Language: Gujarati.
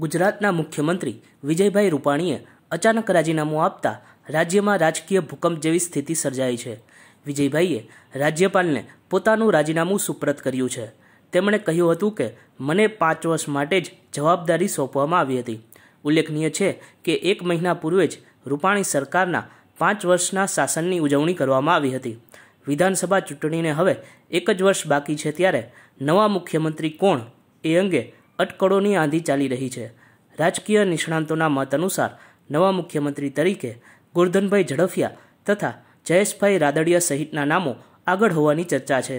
ગુજરાતના મુખ્યમંત્રી વિજયભાઈ રૂપાણીએ અચાનક રાજીનામું આપતા રાજ્યમાં રાજકીય ભૂકંપ જેવી સ્થિતિ સર્જાઈ છે વિજયભાઈએ રાજ્યપાલને પોતાનું રાજીનામું સુપ્રત કર્યું છે તેમણે કહ્યું હતું કે મને પાંચ વર્ષ માટે જ જવાબદારી સોંપવામાં આવી હતી ઉલ્લેખનીય છે કે એક મહિના પૂર્વે જ રૂપાણી સરકારના પાંચ વર્ષના શાસનની ઉજવણી કરવામાં આવી હતી વિધાનસભા ચૂંટણીને હવે એક જ વર્ષ બાકી છે ત્યારે નવા મુખ્યમંત્રી કોણ એ અંગે અટકળોની આંધી ચાલી રહી છે રાજકીય નિષ્ણાંતોના મત અનુસાર નવા મુખ્યમંત્રી તરીકે ગોરધનભાઈ ઝડફિયા તથા જયેશભાઈ રાદડિયા સહિતના નામો આગળ હોવાની ચર્ચા છે